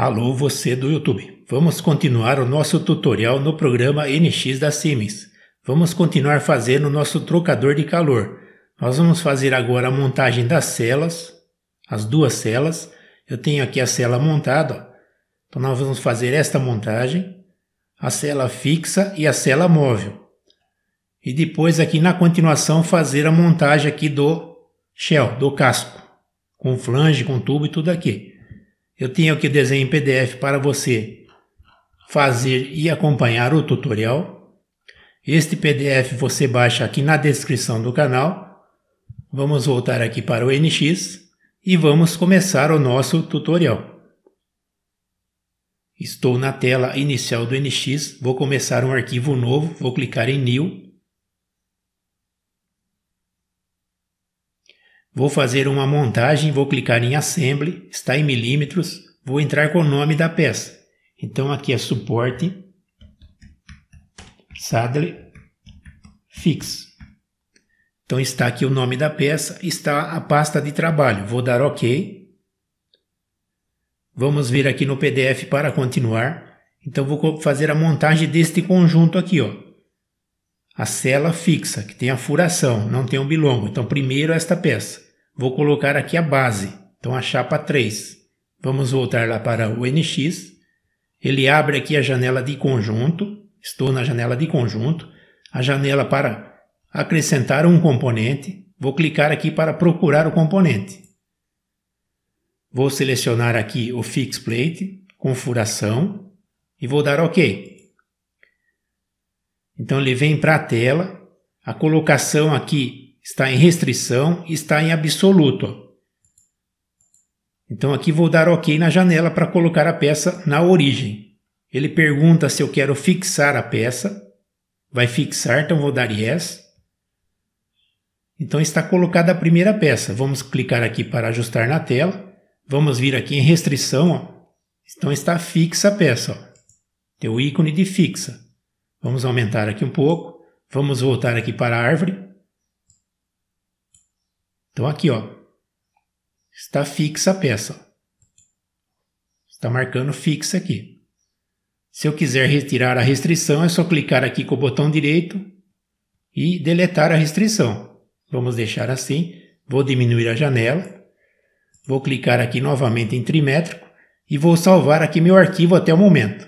Alô, você do YouTube! Vamos continuar o nosso tutorial no programa NX da Siemens. Vamos continuar fazendo o nosso trocador de calor. Nós vamos fazer agora a montagem das celas, as duas celas. Eu tenho aqui a cela montada. Então nós vamos fazer esta montagem, a cela fixa e a cela móvel. E depois aqui na continuação fazer a montagem aqui do shell, do casco, com flange, com tubo e tudo aqui. Eu tenho que desenhar em PDF para você fazer e acompanhar o tutorial. Este PDF você baixa aqui na descrição do canal. Vamos voltar aqui para o NX e vamos começar o nosso tutorial. Estou na tela inicial do NX, vou começar um arquivo novo, vou clicar em New Vou fazer uma montagem, vou clicar em Assembly, está em milímetros, vou entrar com o nome da peça. Então aqui é suporte saddle fix. Então está aqui o nome da peça, está a pasta de trabalho. Vou dar OK. Vamos vir aqui no PDF para continuar. Então vou fazer a montagem deste conjunto aqui, ó. A cela fixa, que tem a furação, não tem um bilongo. Então primeiro esta peça. Vou colocar aqui a base, então a chapa 3. Vamos voltar lá para o NX. Ele abre aqui a janela de conjunto. Estou na janela de conjunto. A janela para acrescentar um componente. Vou clicar aqui para procurar o componente. Vou selecionar aqui o Fix Plate com furação e vou dar OK. Então ele vem para a tela. A colocação aqui está em restrição e está em absoluto. Então aqui vou dar OK na janela para colocar a peça na origem. Ele pergunta se eu quero fixar a peça. Vai fixar, então vou dar Yes. Então está colocada a primeira peça. Vamos clicar aqui para ajustar na tela. Vamos vir aqui em restrição. Ó. Então está fixa a peça. Ó. Tem o ícone de fixa. Vamos aumentar aqui um pouco. Vamos voltar aqui para a árvore. Então aqui, ó, está fixa a peça. Está marcando fixa aqui. Se eu quiser retirar a restrição, é só clicar aqui com o botão direito e deletar a restrição. Vamos deixar assim. Vou diminuir a janela. Vou clicar aqui novamente em trimétrico e vou salvar aqui meu arquivo até o momento.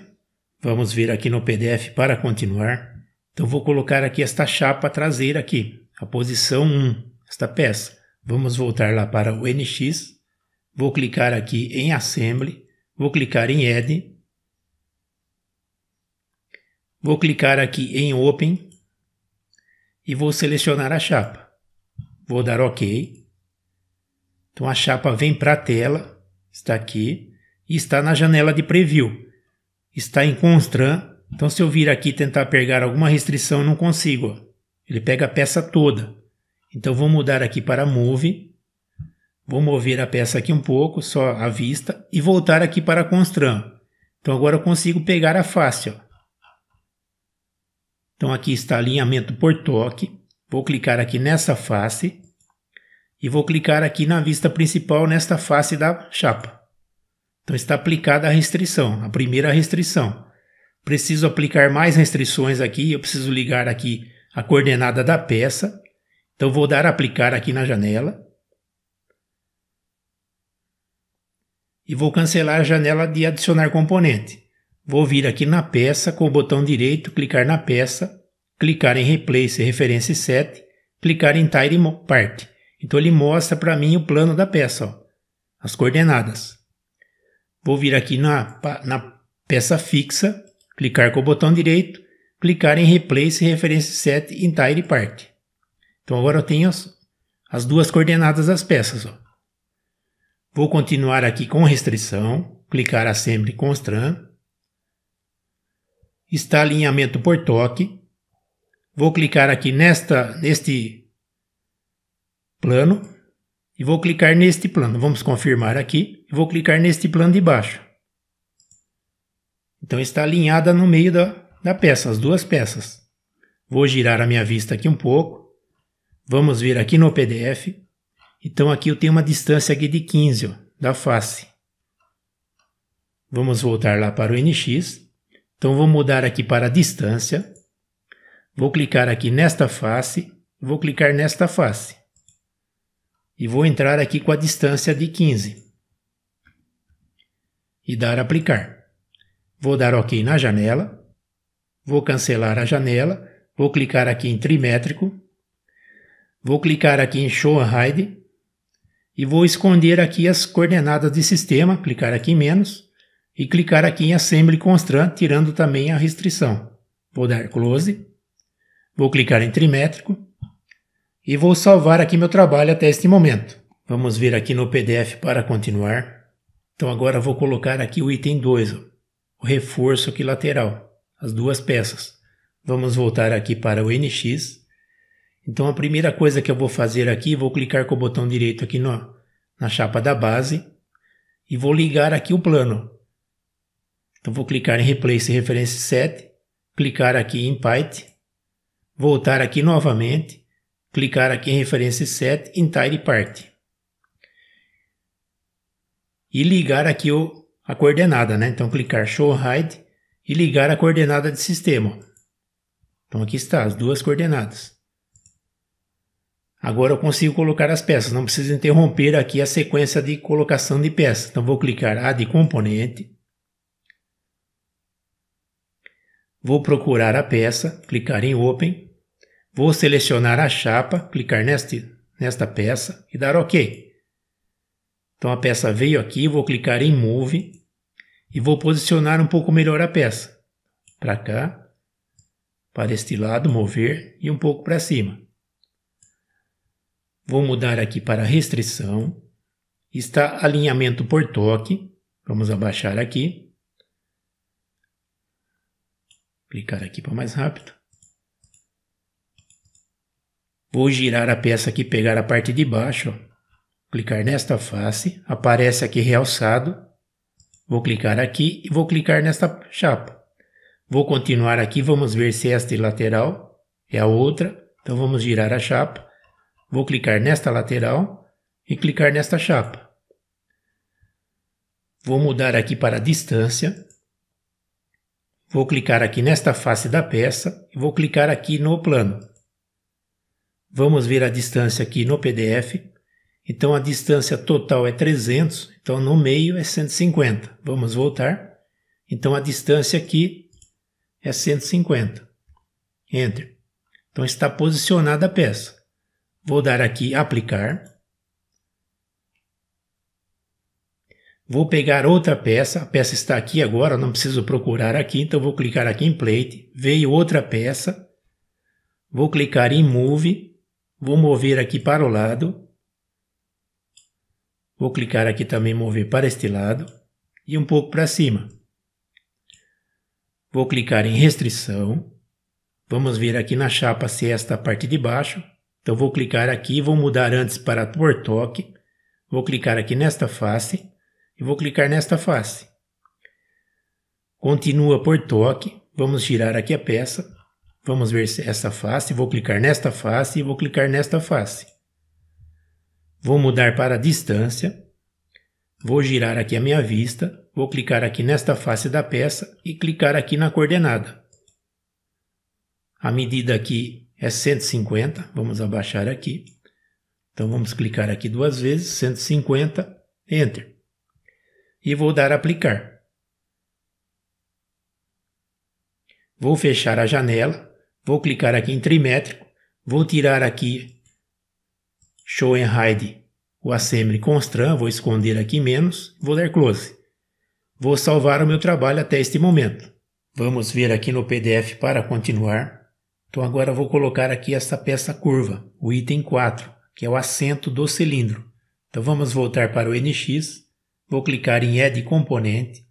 Vamos vir aqui no PDF para continuar. Então vou colocar aqui esta chapa traseira aqui, a posição 1, esta peça. Vamos voltar lá para o NX. Vou clicar aqui em Assembly. Vou clicar em Add. Vou clicar aqui em Open. E vou selecionar a chapa. Vou dar OK. Então a chapa vem para a tela. Está aqui. E está na janela de preview. Está em Constran. Então se eu vir aqui tentar pegar alguma restrição, não consigo. Ele pega a peça toda. Então vou mudar aqui para Move, vou mover a peça aqui um pouco, só a vista, e voltar aqui para Constran. Então agora eu consigo pegar a face. Ó. Então aqui está alinhamento por toque, vou clicar aqui nessa face, e vou clicar aqui na vista principal, nesta face da chapa. Então está aplicada a restrição, a primeira restrição. Preciso aplicar mais restrições aqui, eu preciso ligar aqui a coordenada da peça. Então vou dar aplicar aqui na janela. E vou cancelar a janela de adicionar componente. Vou vir aqui na peça com o botão direito, clicar na peça, clicar em Replace Referência 7, clicar em Tile Part. Então ele mostra para mim o plano da peça, ó, as coordenadas. Vou vir aqui na, na peça fixa, clicar com o botão direito, clicar em Replace Referência 7 Entire Part. Então agora eu tenho as, as duas coordenadas das peças. Ó. Vou continuar aqui com restrição, clicar Assembly Constran. Está alinhamento por toque. Vou clicar aqui nesta, neste plano e vou clicar neste plano. Vamos confirmar aqui e vou clicar neste plano de baixo. Então está alinhada no meio da, da peça, as duas peças. Vou girar a minha vista aqui um pouco. Vamos vir aqui no PDF. Então aqui eu tenho uma distância aqui de 15 ó, da face. Vamos voltar lá para o NX. Então vou mudar aqui para distância. Vou clicar aqui nesta face. Vou clicar nesta face. E vou entrar aqui com a distância de 15. E dar aplicar. Vou dar OK na janela. Vou cancelar a janela. Vou clicar aqui em trimétrico Vou clicar aqui em Show and Hide e vou esconder aqui as coordenadas de sistema, clicar aqui em menos e clicar aqui em Assembly Constraint, tirando também a restrição. Vou dar Close, vou clicar em Trimétrico e vou salvar aqui meu trabalho até este momento. Vamos vir aqui no PDF para continuar. Então agora vou colocar aqui o item 2, o reforço aqui lateral, as duas peças. Vamos voltar aqui para o NX então a primeira coisa que eu vou fazer aqui, vou clicar com o botão direito aqui no, na chapa da base e vou ligar aqui o plano. Então vou clicar em Replace Reference Set, clicar aqui em Pite, voltar aqui novamente, clicar aqui em Reference Set Entire Part e ligar aqui o, a coordenada, né? Então clicar Show Hide e ligar a coordenada de sistema. Então aqui está as duas coordenadas. Agora eu consigo colocar as peças, não preciso interromper aqui a sequência de colocação de peças. Então vou clicar A de componente. Vou procurar a peça, clicar em Open. Vou selecionar a chapa, clicar neste, nesta peça e dar OK. Então a peça veio aqui, vou clicar em Move e vou posicionar um pouco melhor a peça. Para cá, para este lado, mover e um pouco para cima. Vou mudar aqui para restrição. Está alinhamento por toque. Vamos abaixar aqui. Clicar aqui para mais rápido. Vou girar a peça aqui, pegar a parte de baixo. Ó. Clicar nesta face. Aparece aqui realçado. Vou clicar aqui e vou clicar nesta chapa. Vou continuar aqui, vamos ver se esta é lateral é a outra. Então vamos girar a chapa Vou clicar nesta lateral e clicar nesta chapa. Vou mudar aqui para distância. Vou clicar aqui nesta face da peça e vou clicar aqui no plano. Vamos ver a distância aqui no PDF. Então a distância total é 300, então no meio é 150. Vamos voltar. Então a distância aqui é 150. Enter. Então está posicionada a peça. Vou dar aqui aplicar. Vou pegar outra peça, a peça está aqui agora, não preciso procurar aqui, então vou clicar aqui em plate, veio outra peça, vou clicar em move, vou mover aqui para o lado, vou clicar aqui também mover para este lado e um pouco para cima. Vou clicar em restrição, vamos ver aqui na chapa se esta parte de baixo, então vou clicar aqui, vou mudar antes para por toque, vou clicar aqui nesta face e vou clicar nesta face. Continua por toque, vamos girar aqui a peça, vamos ver é essa face, vou clicar nesta face e vou clicar nesta face. Vou mudar para distância, vou girar aqui a minha vista, vou clicar aqui nesta face da peça e clicar aqui na coordenada. A medida aqui é 150, vamos abaixar aqui. Então vamos clicar aqui duas vezes, 150, Enter. E vou dar aplicar. Vou fechar a janela, vou clicar aqui em trimétrico, vou tirar aqui Show and Hide o Assembly Constran, vou esconder aqui menos, vou dar Close. Vou salvar o meu trabalho até este momento. Vamos vir aqui no PDF para continuar. Então agora vou colocar aqui esta peça curva, o item 4, que é o assento do cilindro. Então vamos voltar para o NX, vou clicar em Add Componente,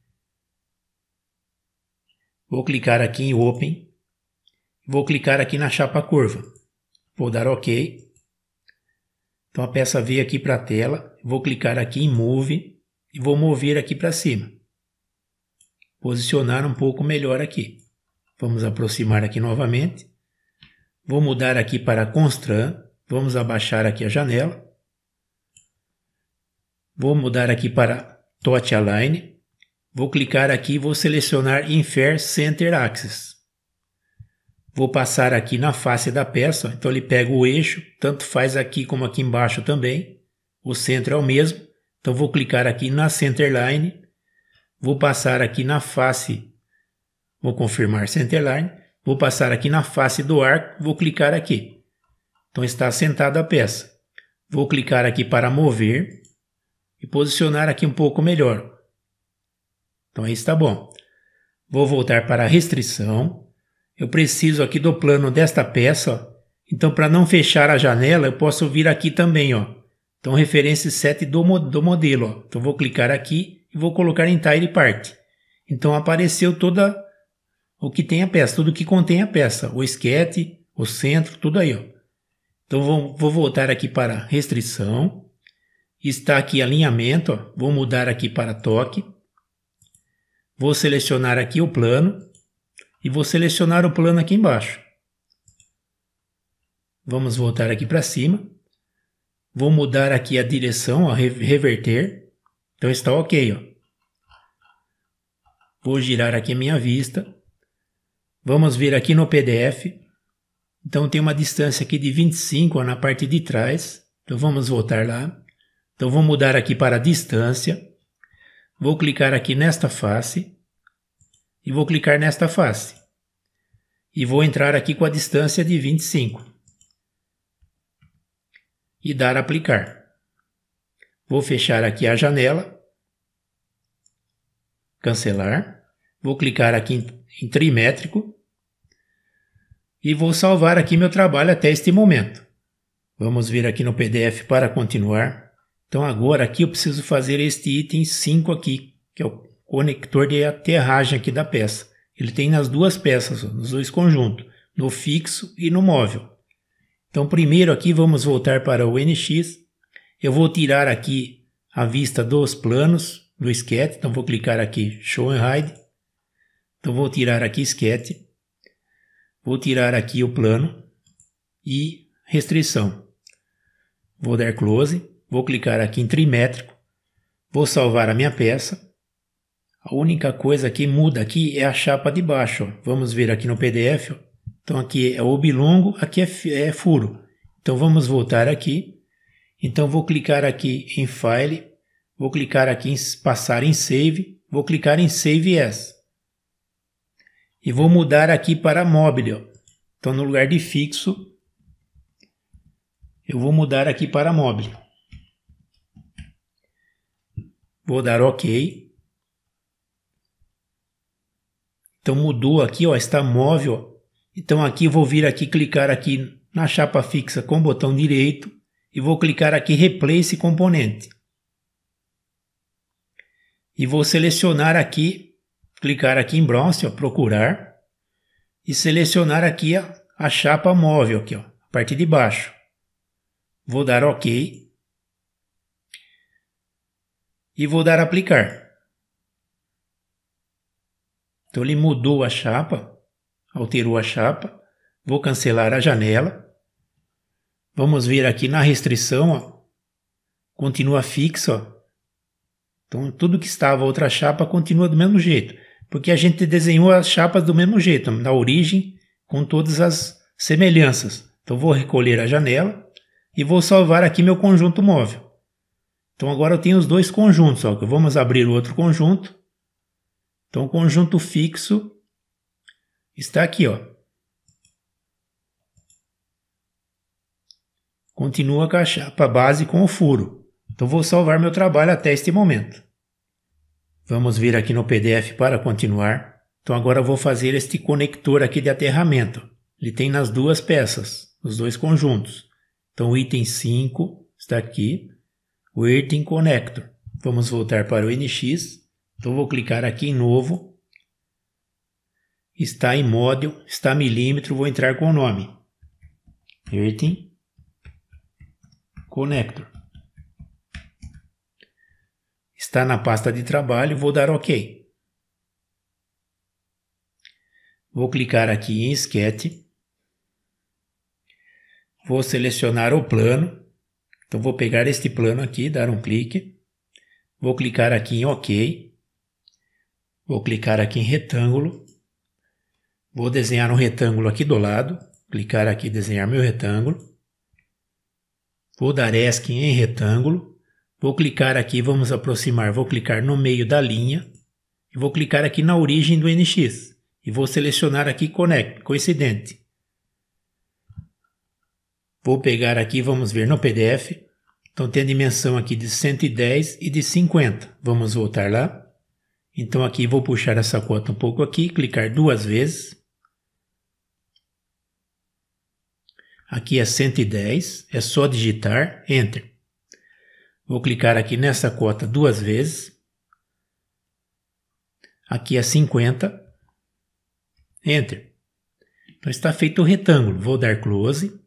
vou clicar aqui em Open, vou clicar aqui na chapa curva, vou dar OK. Então a peça veio aqui para a tela, vou clicar aqui em Move e vou mover aqui para cima. Posicionar um pouco melhor aqui. Vamos aproximar aqui novamente. Vou mudar aqui para Constran. Vamos abaixar aqui a janela. Vou mudar aqui para Touch Align. Vou clicar aqui e vou selecionar Infer Center Axis. Vou passar aqui na face da peça, então ele pega o eixo, tanto faz aqui como aqui embaixo também. O centro é o mesmo, então vou clicar aqui na Centerline. Vou passar aqui na face, vou confirmar Centerline. Vou passar aqui na face do arco, vou clicar aqui. Então está assentada a peça. Vou clicar aqui para mover e posicionar aqui um pouco melhor. Então aí está bom. Vou voltar para a restrição. Eu preciso aqui do plano desta peça. Ó. Então para não fechar a janela eu posso vir aqui também. Ó. Então referência set do, do modelo. Ó. Então vou clicar aqui e vou colocar Entire Part. Então apareceu toda o que tem a peça, tudo que contém a peça, o esquete, o centro, tudo aí. Ó. Então vou, vou voltar aqui para restrição, está aqui alinhamento, ó. vou mudar aqui para toque, vou selecionar aqui o plano e vou selecionar o plano aqui embaixo. Vamos voltar aqui para cima, vou mudar aqui a direção, ó, reverter, então está ok. Ó. Vou girar aqui a minha vista. Vamos vir aqui no PDF. Então tem uma distância aqui de 25 na parte de trás. Então vamos voltar lá. Então vou mudar aqui para distância. Vou clicar aqui nesta face. E vou clicar nesta face. E vou entrar aqui com a distância de 25. E dar aplicar. Vou fechar aqui a janela. Cancelar. Vou clicar aqui em trimétrico e vou salvar aqui meu trabalho até este momento. Vamos vir aqui no PDF para continuar. Então agora aqui eu preciso fazer este item 5 aqui, que é o conector de aterragem aqui da peça. Ele tem nas duas peças, nos dois conjuntos, no fixo e no móvel. Então primeiro aqui vamos voltar para o NX. Eu vou tirar aqui a vista dos planos do sketch, então vou clicar aqui Show and Hide. Então vou tirar aqui sketch, vou tirar aqui o plano e restrição. Vou dar close, vou clicar aqui em trimétrico, vou salvar a minha peça. A única coisa que muda aqui é a chapa de baixo. Vamos ver aqui no PDF. Então aqui é oblongo, aqui é, é furo. Então vamos voltar aqui. Então vou clicar aqui em File, vou clicar aqui em passar em Save, vou clicar em Save As e vou mudar aqui para mobile. Ó. Então, no lugar de fixo, eu vou mudar aqui para mobile. Vou dar OK. Então, mudou aqui, ó, está móvel. Então, aqui vou vir aqui, clicar aqui na chapa fixa com o botão direito e vou clicar aqui Replace Componente. E vou selecionar aqui clicar aqui em Browse, ó, procurar e selecionar aqui ó, a chapa móvel aqui, ó, a parte de baixo. Vou dar OK e vou dar aplicar. Então ele mudou a chapa, alterou a chapa. Vou cancelar a janela. Vamos vir aqui na restrição, ó. continua fixo. Ó. Então tudo que estava outra chapa continua do mesmo jeito porque a gente desenhou as chapas do mesmo jeito, na origem, com todas as semelhanças. Então vou recolher a janela e vou salvar aqui meu conjunto móvel. Então agora eu tenho os dois conjuntos, ó. vamos abrir o outro conjunto. Então o conjunto fixo está aqui, ó. Continua com a chapa base com o furo. Então vou salvar meu trabalho até este momento. Vamos vir aqui no PDF para continuar. Então agora eu vou fazer este conector aqui de aterramento. Ele tem nas duas peças, nos dois conjuntos. Então o item 5 está aqui, o item Connector. Vamos voltar para o NX. Então vou clicar aqui em novo. Está em módulo, está milímetro, vou entrar com o nome. Item Connector. Está na pasta de trabalho, vou dar OK. Vou clicar aqui em Sketch. Vou selecionar o plano. Então vou pegar este plano aqui, dar um clique. Vou clicar aqui em OK. Vou clicar aqui em retângulo. Vou desenhar um retângulo aqui do lado. Clicar aqui desenhar meu retângulo. Vou dar ESC em retângulo. Vou clicar aqui, vamos aproximar, vou clicar no meio da linha e vou clicar aqui na origem do NX e vou selecionar aqui Connect, coincidente. Vou pegar aqui, vamos ver no PDF. Então tem a dimensão aqui de 110 e de 50. Vamos voltar lá. Então aqui vou puxar essa cota um pouco aqui, clicar duas vezes. Aqui é 110, é só digitar Enter. Vou clicar aqui nessa cota duas vezes. Aqui é 50. Enter. Então está feito o retângulo. Vou dar close.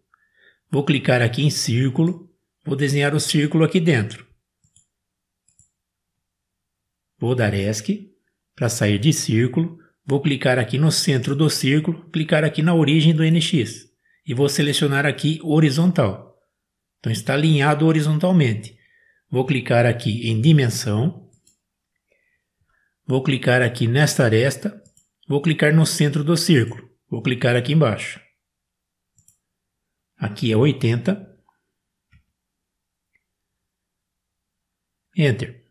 Vou clicar aqui em círculo. Vou desenhar o círculo aqui dentro. Vou dar ESC para sair de círculo. Vou clicar aqui no centro do círculo, clicar aqui na origem do NX e vou selecionar aqui horizontal. Então está alinhado horizontalmente. Vou clicar aqui em dimensão. Vou clicar aqui nesta aresta. Vou clicar no centro do círculo. Vou clicar aqui embaixo. Aqui é 80. Enter.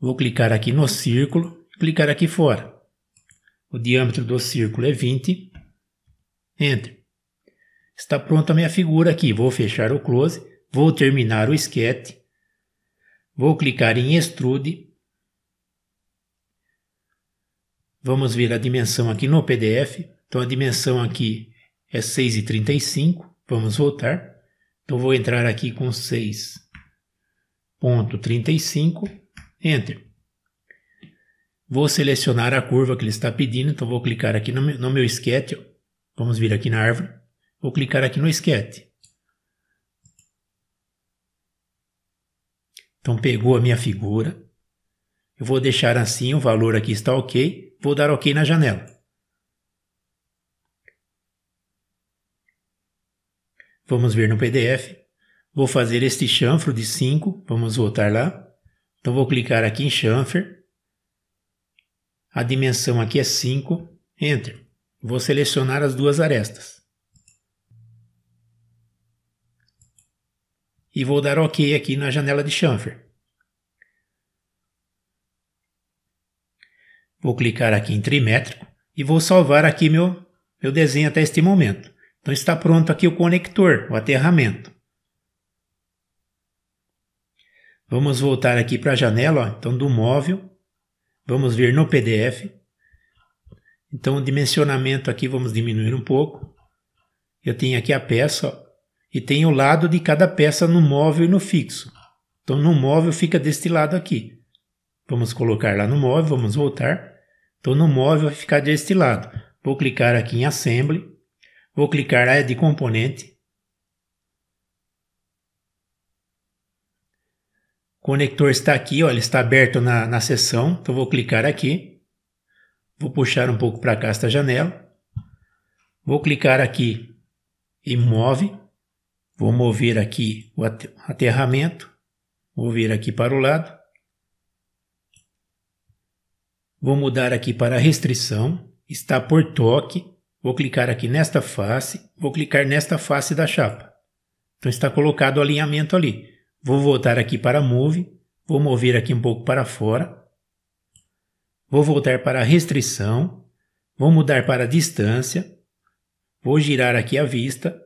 Vou clicar aqui no círculo, clicar aqui fora. O diâmetro do círculo é 20. Enter. Está pronta a minha figura aqui. Vou fechar o close Vou terminar o esquete. Vou clicar em Extrude. Vamos ver a dimensão aqui no PDF. Então a dimensão aqui é 6,35. Vamos voltar. Então vou entrar aqui com 6,35. Enter. Vou selecionar a curva que ele está pedindo. Então vou clicar aqui no meu, no meu esquete. Vamos vir aqui na árvore. Vou clicar aqui no esquete. Então pegou a minha figura. Eu vou deixar assim, o valor aqui está ok. Vou dar ok na janela. Vamos ver no PDF. Vou fazer este chanfro de 5. Vamos voltar lá. Então vou clicar aqui em chanfer. A dimensão aqui é 5. Enter. Vou selecionar as duas arestas. e vou dar OK aqui na janela de chanfer. Vou clicar aqui em trimétrico e vou salvar aqui meu, meu desenho até este momento. Então está pronto aqui o conector, o aterramento. Vamos voltar aqui para a janela, ó, então do móvel. Vamos vir no PDF. Então o dimensionamento aqui vamos diminuir um pouco. Eu tenho aqui a peça, ó, e tem o lado de cada peça no móvel e no fixo. Então no móvel fica deste lado aqui. Vamos colocar lá no móvel, vamos voltar. Então no móvel vai ficar deste lado. Vou clicar aqui em Assembly, vou clicar área é de componente. O conector está aqui, ó, ele está aberto na, na seção, então vou clicar aqui. Vou puxar um pouco para cá esta janela. Vou clicar aqui em Move. Vou mover aqui o aterramento, Vou vir aqui para o lado. Vou mudar aqui para restrição, está por toque. Vou clicar aqui nesta face, vou clicar nesta face da chapa. Então está colocado o alinhamento ali. Vou voltar aqui para Move, vou mover aqui um pouco para fora. Vou voltar para restrição, vou mudar para distância, vou girar aqui a vista,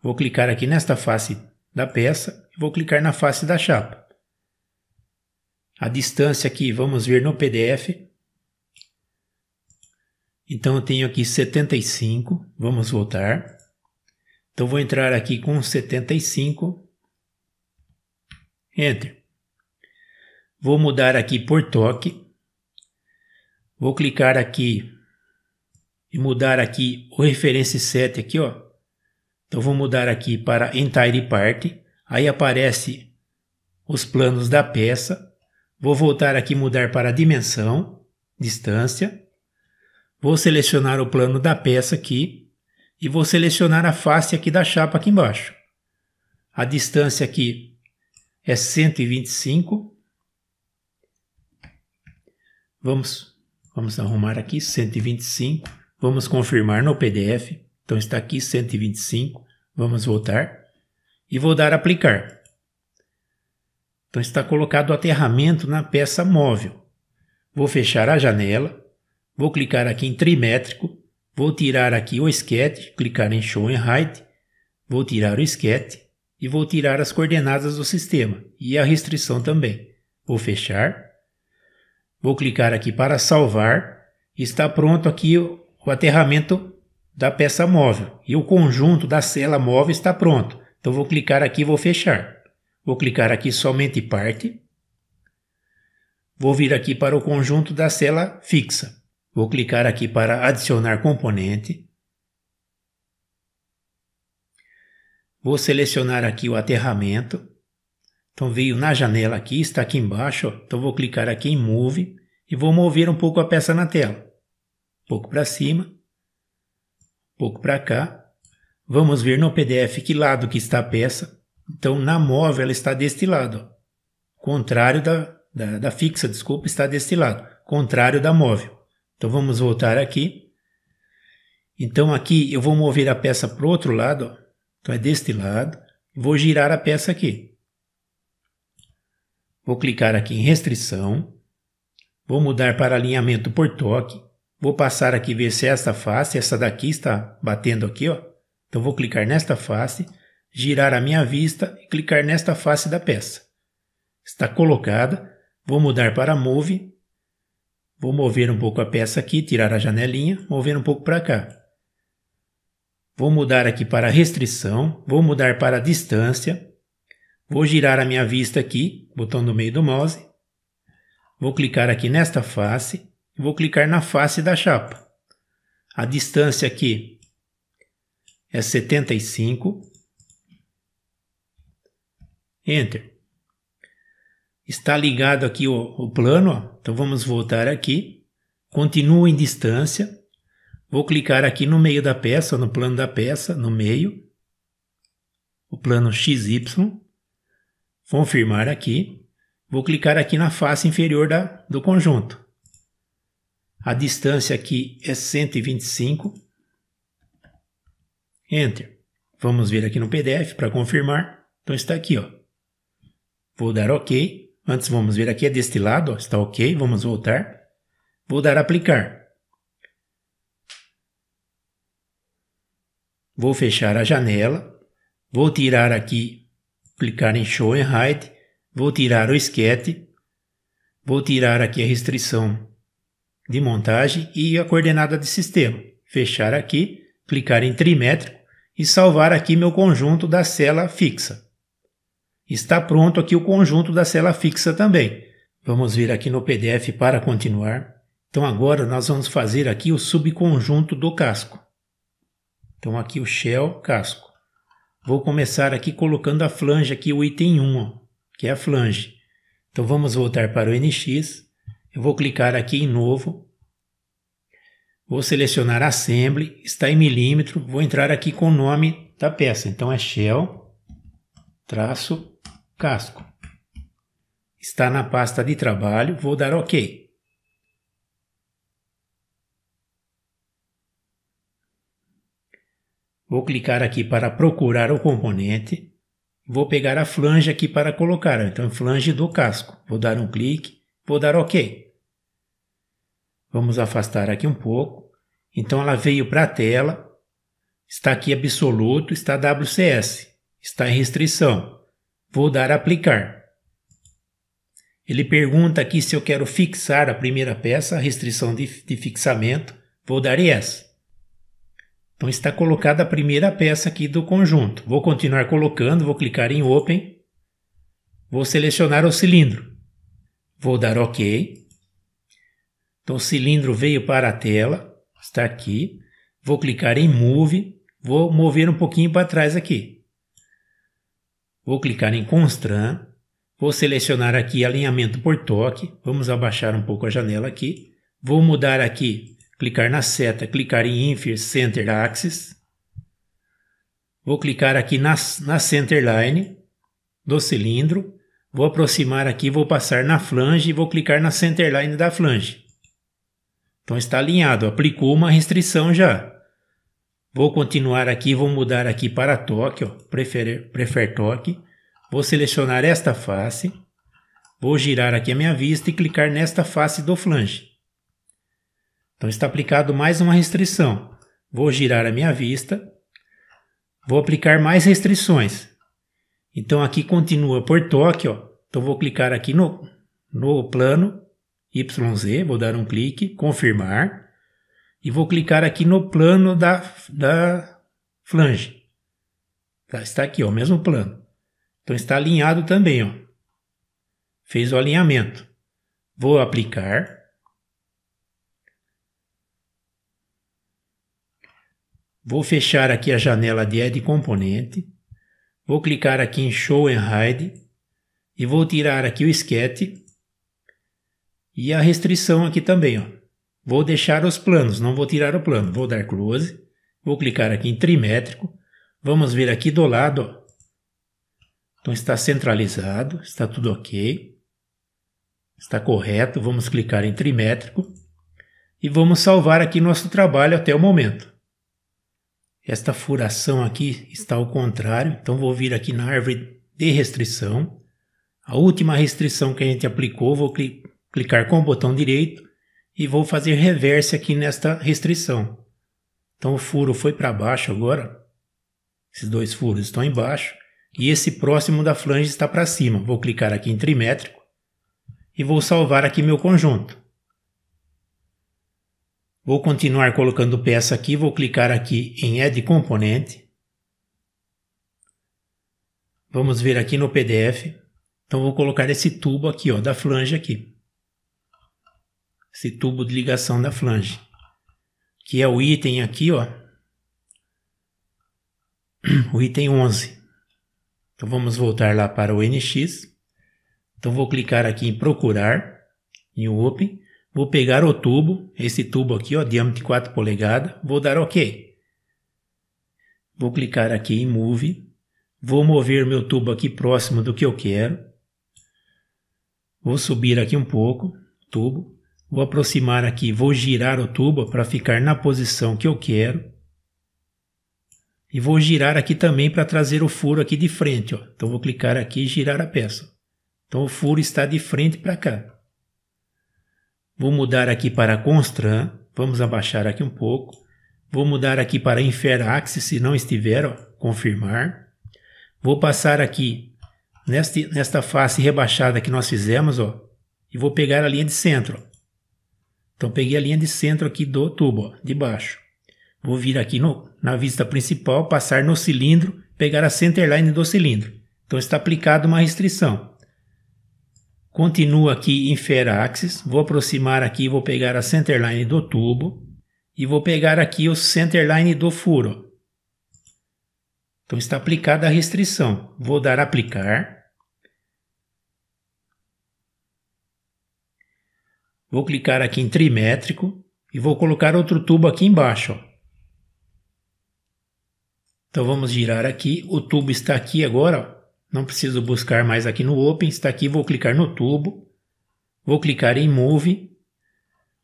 Vou clicar aqui nesta face da peça e vou clicar na face da chapa. A distância aqui vamos ver no PDF. Então eu tenho aqui 75, vamos voltar. Então vou entrar aqui com 75. Enter. Vou mudar aqui por toque. Vou clicar aqui e mudar aqui o referência set aqui, ó, então vou mudar aqui para Entire Part. Aí aparece os planos da peça. Vou voltar aqui mudar para dimensão, distância. Vou selecionar o plano da peça aqui e vou selecionar a face aqui da chapa aqui embaixo. A distância aqui é 125. Vamos, vamos arrumar aqui 125. Vamos confirmar no PDF. Então está aqui 125. Vamos voltar e vou dar aplicar. Então está colocado o aterramento na peça móvel. Vou fechar a janela, vou clicar aqui em trimétrico, vou tirar aqui o sketch, clicar em show and height, vou tirar o sketch e vou tirar as coordenadas do sistema e a restrição também. Vou fechar, vou clicar aqui para salvar, está pronto aqui o aterramento da peça móvel e o conjunto da cela móvel está pronto. Então vou clicar aqui e vou fechar. Vou clicar aqui somente parte. Vou vir aqui para o conjunto da cela fixa. Vou clicar aqui para adicionar componente. Vou selecionar aqui o aterramento. Então veio na janela aqui, está aqui embaixo. Então vou clicar aqui em Move e vou mover um pouco a peça na tela. Um pouco para cima pouco para cá. Vamos ver no PDF que lado que está a peça. Então, na móvel ela está deste lado. Contrário da, da, da fixa, desculpa, está deste lado. Contrário da móvel. Então, vamos voltar aqui. Então, aqui eu vou mover a peça para o outro lado. Ó. Então, é deste lado. Vou girar a peça aqui. Vou clicar aqui em restrição. Vou mudar para alinhamento por toque. Vou passar aqui ver se é esta face, essa daqui está batendo aqui, ó. Então vou clicar nesta face, girar a minha vista e clicar nesta face da peça. Está colocada. Vou mudar para Move. Vou mover um pouco a peça aqui, tirar a janelinha, mover um pouco para cá. Vou mudar aqui para Restrição, vou mudar para Distância. Vou girar a minha vista aqui, botão no meio do mouse. Vou clicar aqui nesta face, vou clicar na face da chapa. A distância aqui é 75. Enter. Está ligado aqui o, o plano, ó. então vamos voltar aqui. Continuo em distância. Vou clicar aqui no meio da peça, no plano da peça, no meio. O plano XY. Confirmar aqui. Vou clicar aqui na face inferior da, do conjunto. A distância aqui é 125. Enter. Vamos ver aqui no PDF para confirmar. Então está aqui, ó. Vou dar OK. Antes vamos ver aqui é deste lado, ó, está OK. Vamos voltar. Vou dar aplicar. Vou fechar a janela. Vou tirar aqui, clicar em Show and Hide. Vou tirar o esquete. Vou tirar aqui a restrição de montagem e a coordenada de sistema. Fechar aqui, clicar em trimétrico e salvar aqui meu conjunto da cela fixa. Está pronto aqui o conjunto da cela fixa também. Vamos vir aqui no PDF para continuar. Então agora nós vamos fazer aqui o subconjunto do casco. Então aqui o shell casco. Vou começar aqui colocando a flange aqui, o item 1, ó, que é a flange. Então vamos voltar para o NX, eu vou clicar aqui em novo. Vou selecionar Assembly, está em milímetro. Vou entrar aqui com o nome da peça. Então é Shell, traço, casco. Está na pasta de trabalho, vou dar OK. Vou clicar aqui para procurar o componente. Vou pegar a flange aqui para colocar, então flange do casco. Vou dar um clique, vou dar OK. Vamos afastar aqui um pouco. Então ela veio para a tela. Está aqui absoluto, está WCS. Está em restrição. Vou dar aplicar. Ele pergunta aqui se eu quero fixar a primeira peça, a restrição de, de fixamento. Vou dar yes. Então está colocada a primeira peça aqui do conjunto. Vou continuar colocando, vou clicar em Open. Vou selecionar o cilindro. Vou dar OK. Então o cilindro veio para a tela, está aqui. Vou clicar em Move, vou mover um pouquinho para trás aqui. Vou clicar em Constran, vou selecionar aqui alinhamento por toque, vamos abaixar um pouco a janela aqui. Vou mudar aqui, clicar na seta, clicar em Infer Center Axis. Vou clicar aqui na, na center line do cilindro. Vou aproximar aqui, vou passar na flange e vou clicar na center line da flange. Então está alinhado, aplicou uma restrição já. Vou continuar aqui, vou mudar aqui para toque, ó, prefer, prefer toque. Vou selecionar esta face. Vou girar aqui a minha vista e clicar nesta face do flange. Então está aplicado mais uma restrição. Vou girar a minha vista. Vou aplicar mais restrições. Então aqui continua por toque, ó. Então vou clicar aqui no, no plano YZ, vou dar um clique, confirmar e vou clicar aqui no plano da, da flange. Tá, está aqui, ó, o mesmo plano. Então está alinhado também, ó. Fez o alinhamento. Vou aplicar. Vou fechar aqui a janela de Add Componente. Vou clicar aqui em Show and Hide. E vou tirar aqui o Sketch e a restrição aqui também, ó. Vou deixar os planos, não vou tirar o plano. Vou dar close, vou clicar aqui em trimétrico. Vamos ver aqui do lado, ó. Então está centralizado, está tudo ok. Está correto, vamos clicar em trimétrico. E vamos salvar aqui nosso trabalho até o momento. Esta furação aqui está ao contrário, então vou vir aqui na árvore de restrição. A última restrição que a gente aplicou, vou clicar com o botão direito e vou fazer reverse aqui nesta restrição. Então o furo foi para baixo agora, esses dois furos estão embaixo, e esse próximo da flange está para cima. Vou clicar aqui em trimétrico e vou salvar aqui meu conjunto. Vou continuar colocando peça aqui, vou clicar aqui em Add Componente. Vamos ver aqui no PDF. Então vou colocar esse tubo aqui, ó, da flange aqui esse tubo de ligação da flange, que é o item aqui, ó, o item 11. Então vamos voltar lá para o NX. Então vou clicar aqui em procurar, em Open, vou pegar o tubo, esse tubo aqui, ó, diâmetro de 4 polegadas, vou dar OK. Vou clicar aqui em Move, vou mover meu tubo aqui próximo do que eu quero, vou subir aqui um pouco, tubo, Vou aproximar aqui, vou girar o tubo para ficar na posição que eu quero. E vou girar aqui também para trazer o furo aqui de frente. Ó. Então vou clicar aqui e girar a peça. Então o furo está de frente para cá. Vou mudar aqui para Constran. Vamos abaixar aqui um pouco. Vou mudar aqui para Infer Axis, se não estiver, ó, confirmar. Vou passar aqui nesta, nesta face rebaixada que nós fizemos, ó, e vou pegar a linha de centro. Então peguei a linha de centro aqui do tubo, ó, de baixo. Vou vir aqui no, na vista principal, passar no cilindro, pegar a centerline do cilindro. Então está aplicada uma restrição. Continuo aqui em Fera Axis, vou aproximar aqui, vou pegar a centerline do tubo e vou pegar aqui o centerline do furo. Então está aplicada a restrição. Vou dar aplicar. Vou clicar aqui em trimétrico e vou colocar outro tubo aqui embaixo. Então vamos girar aqui, o tubo está aqui agora, não preciso buscar mais aqui no Open, está aqui, vou clicar no tubo, vou clicar em Move,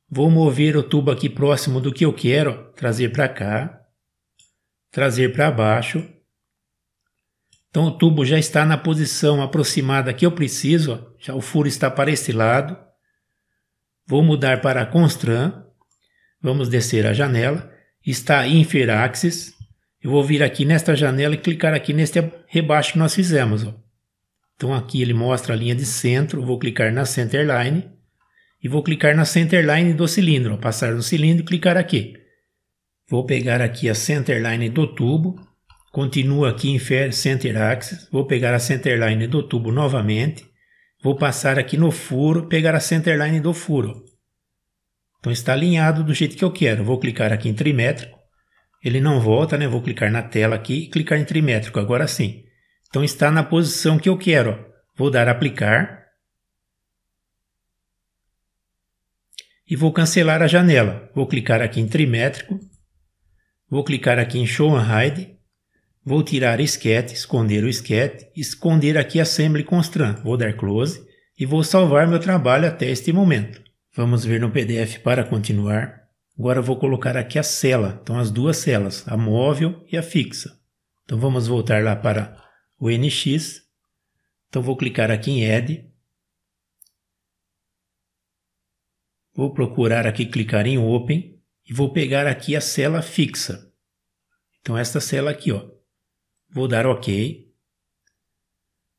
vou mover o tubo aqui próximo do que eu quero, trazer para cá, trazer para baixo. Então o tubo já está na posição aproximada que eu preciso, já o furo está para esse lado. Vou mudar para Constran. Vamos descer a janela. Está Infer Axis. Eu vou vir aqui nesta janela e clicar aqui neste rebaixo que nós fizemos. Ó. Então aqui ele mostra a linha de centro. Vou clicar na Centerline. E vou clicar na Centerline do cilindro. Ó. Passar no cilindro e clicar aqui. Vou pegar aqui a Centerline do tubo. Continuo aqui em Center Axis. Vou pegar a Centerline do tubo novamente Vou passar aqui no furo, pegar a centerline do furo. Então está alinhado do jeito que eu quero. Vou clicar aqui em trimétrico. Ele não volta, né? Vou clicar na tela aqui e clicar em trimétrico, agora sim. Então está na posição que eu quero. Vou dar aplicar. E vou cancelar a janela. Vou clicar aqui em trimétrico. Vou clicar aqui em Show and Hide. Vou tirar esquete, esconder o esquete, esconder aqui assembly constant. Vou dar close e vou salvar meu trabalho até este momento. Vamos ver no PDF para continuar. Agora vou colocar aqui a cela, então as duas celas, a móvel e a fixa. Então vamos voltar lá para o NX. Então vou clicar aqui em Add. Vou procurar aqui, clicar em Open e vou pegar aqui a cela fixa. Então esta cela aqui, ó, Vou dar OK.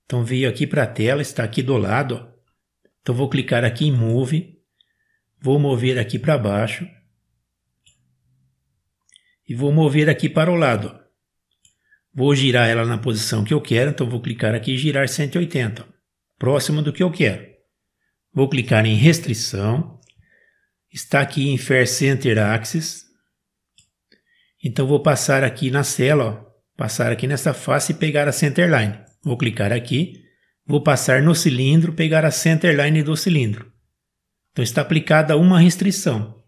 Então veio aqui para a tela, está aqui do lado. Então vou clicar aqui em Move. Vou mover aqui para baixo. E vou mover aqui para o lado. Vou girar ela na posição que eu quero, então vou clicar aqui em girar 180, próximo do que eu quero. Vou clicar em restrição. Está aqui em Fair Center Axis. Então vou passar aqui na cela, ó, passar aqui nessa face e pegar a centerline. Vou clicar aqui, vou passar no cilindro, pegar a centerline do cilindro. Então está aplicada uma restrição.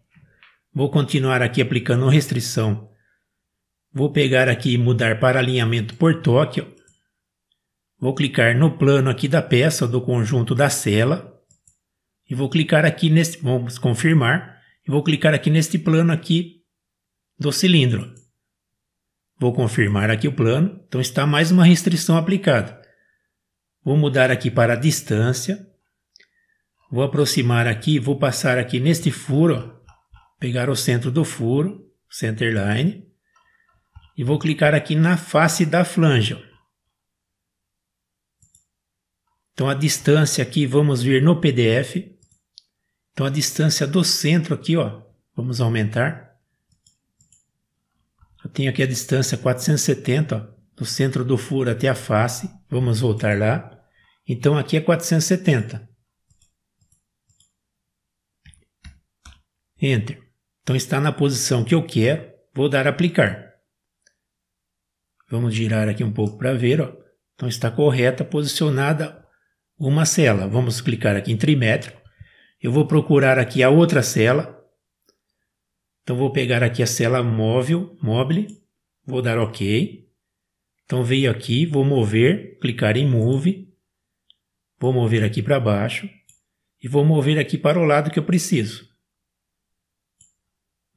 Vou continuar aqui aplicando restrição. Vou pegar aqui e mudar para alinhamento por toque. Vou clicar no plano aqui da peça, do conjunto da cela. E vou clicar aqui nesse, vamos confirmar. E vou clicar aqui neste plano aqui do cilindro. Vou confirmar aqui o plano. Então está mais uma restrição aplicada. Vou mudar aqui para a distância. Vou aproximar aqui, vou passar aqui neste furo, ó, pegar o centro do furo, centerline, e vou clicar aqui na face da flange. Ó. Então a distância aqui, vamos vir no PDF. Então a distância do centro aqui, ó, vamos aumentar. Eu tenho aqui a distância 470 ó, do centro do furo até a face. Vamos voltar lá. Então aqui é 470. Enter. Então está na posição que eu quero. Vou dar aplicar. Vamos girar aqui um pouco para ver. Ó. Então está correta, posicionada uma cela. Vamos clicar aqui em trimétrico. Eu vou procurar aqui a outra cela. Então vou pegar aqui a célula móvel, mobile, vou dar OK. Então veio aqui, vou mover, clicar em Move, vou mover aqui para baixo e vou mover aqui para o lado que eu preciso.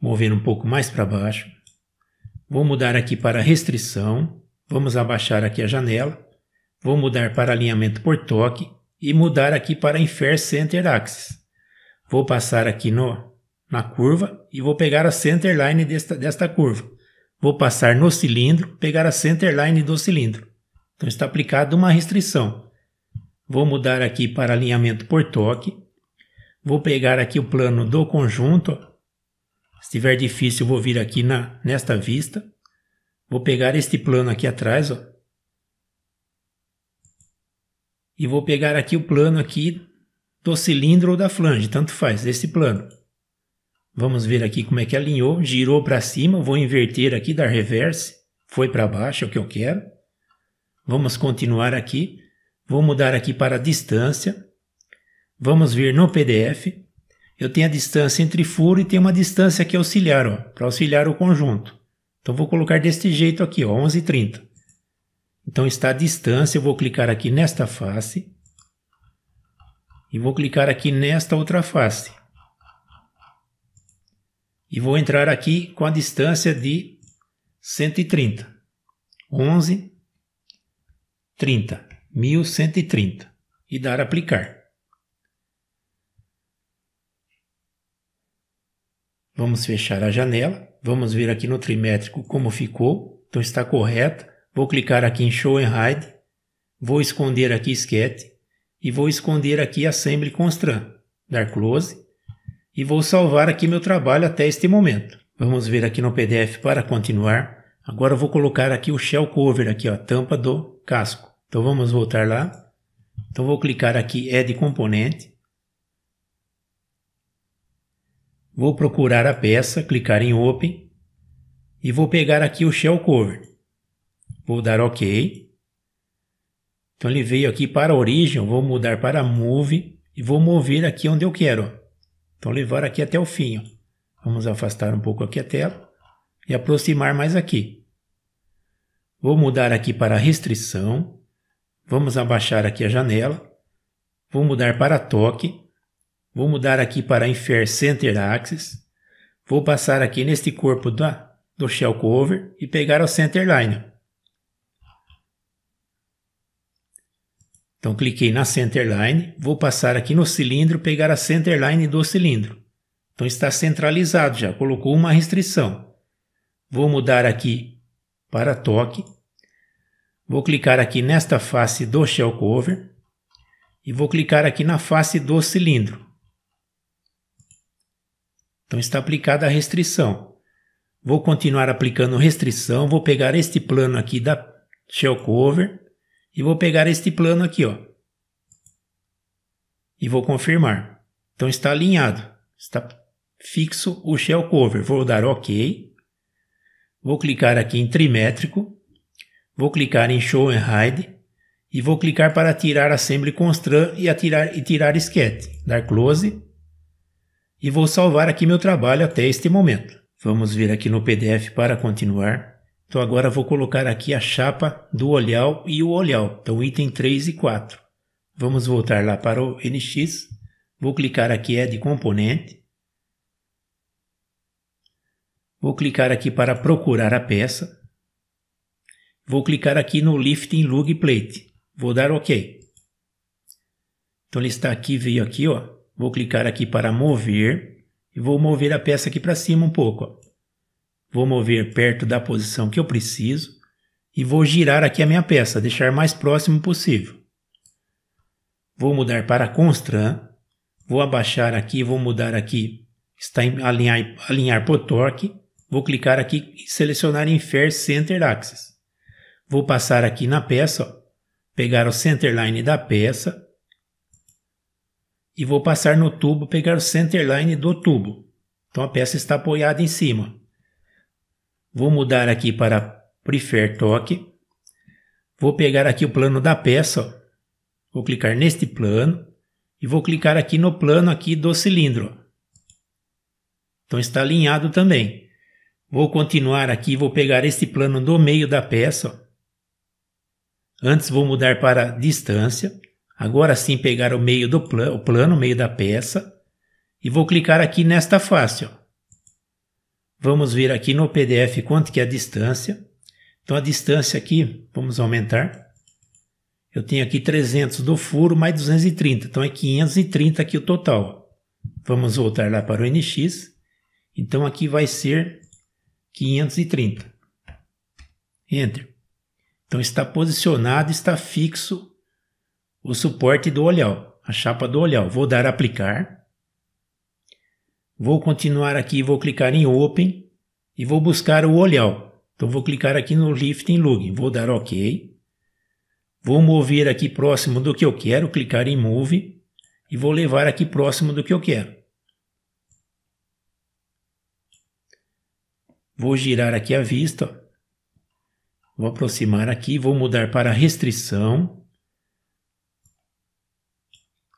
Mover um pouco mais para baixo. Vou mudar aqui para restrição, vamos abaixar aqui a janela, vou mudar para alinhamento por toque e mudar aqui para Infer Center Axis. Vou passar aqui no na curva e vou pegar a centerline desta, desta curva. Vou passar no cilindro, pegar a centerline do cilindro. Então está aplicada uma restrição. Vou mudar aqui para alinhamento por toque. Vou pegar aqui o plano do conjunto. Se estiver difícil, vou vir aqui na, nesta vista. Vou pegar este plano aqui atrás. Ó. E vou pegar aqui o plano aqui do cilindro ou da flange, tanto faz, esse plano. Vamos ver aqui como é que alinhou. Girou para cima, vou inverter aqui, dar reverse. Foi para baixo, é o que eu quero. Vamos continuar aqui. Vou mudar aqui para distância. Vamos ver no PDF. Eu tenho a distância entre furo e tenho uma distância aqui auxiliar, para auxiliar o conjunto. Então vou colocar deste jeito aqui, 11,30. Então está a distância, eu vou clicar aqui nesta face. E vou clicar aqui nesta outra face e vou entrar aqui com a distância de 130. 11, 30, 1130 e dar aplicar. Vamos fechar a janela, vamos ver aqui no trimétrico como ficou, então está correta. Vou clicar aqui em Show and Hide, vou esconder aqui Sketch e vou esconder aqui Assembly Constraint. Dar Close e vou salvar aqui meu trabalho até este momento. Vamos ver aqui no PDF para continuar. Agora vou colocar aqui o shell cover aqui, ó, a tampa do casco. Então vamos voltar lá. Então vou clicar aqui Add componente. Vou procurar a peça, clicar em Open e vou pegar aqui o shell cover. Vou dar OK. Então ele veio aqui para Origin, vou mudar para Move e vou mover aqui onde eu quero. Então levar aqui até o fim. Vamos afastar um pouco aqui a tela e aproximar mais aqui. Vou mudar aqui para restrição. Vamos abaixar aqui a janela. Vou mudar para toque. Vou mudar aqui para Infer Center Axis. Vou passar aqui neste corpo da, do Shell Cover e pegar o Center Line. Então cliquei na centerline, vou passar aqui no cilindro, pegar a centerline do cilindro. Então está centralizado já, colocou uma restrição. Vou mudar aqui para toque. Vou clicar aqui nesta face do shell cover e vou clicar aqui na face do cilindro. Então está aplicada a restrição. Vou continuar aplicando restrição, vou pegar este plano aqui da shell cover e vou pegar este plano aqui, ó. E vou confirmar. Então está alinhado. Está fixo o shell cover. Vou dar OK. Vou clicar aqui em trimétrico. Vou clicar em show and hide e vou clicar para tirar assembly constran e atirar e tirar sketch. Dar close e vou salvar aqui meu trabalho até este momento. Vamos vir aqui no PDF para continuar. Então agora vou colocar aqui a chapa do olhal e o olhal, então item 3 e 4. Vamos voltar lá para o NX, vou clicar aqui Add é Componente, vou clicar aqui para procurar a peça, vou clicar aqui no Lifting Lug Plate, vou dar OK. Então ele está aqui, veio aqui, ó. vou clicar aqui para mover, e vou mover a peça aqui para cima um pouco, ó. Vou mover perto da posição que eu preciso e vou girar aqui a minha peça, deixar mais próximo possível. Vou mudar para constran, vou abaixar aqui, vou mudar aqui, está em alinhar, alinhar por torque, vou clicar aqui e selecionar em Fair Center Axis. Vou passar aqui na peça, ó, pegar o centerline da peça e vou passar no tubo, pegar o centerline do tubo. Então a peça está apoiada em cima. Vou mudar aqui para Prefer Toque. Vou pegar aqui o plano da peça. Ó. Vou clicar neste plano e vou clicar aqui no plano aqui do cilindro. Então está alinhado também. Vou continuar aqui, vou pegar este plano do meio da peça. Antes vou mudar para distância. Agora sim pegar o meio do pl o plano, o meio da peça. E vou clicar aqui nesta face. Ó. Vamos vir aqui no PDF quanto que é a distância. Então a distância aqui, vamos aumentar. Eu tenho aqui 300 do furo mais 230, então é 530 aqui o total. Vamos voltar lá para o NX. Então aqui vai ser 530. Enter. Então está posicionado, está fixo o suporte do olhal, a chapa do olhal. Vou dar aplicar. Vou continuar aqui, vou clicar em Open e vou buscar o olhar. Então vou clicar aqui no Lifting Login, vou dar OK. Vou mover aqui próximo do que eu quero, clicar em Move e vou levar aqui próximo do que eu quero. Vou girar aqui a vista, ó. vou aproximar aqui, vou mudar para restrição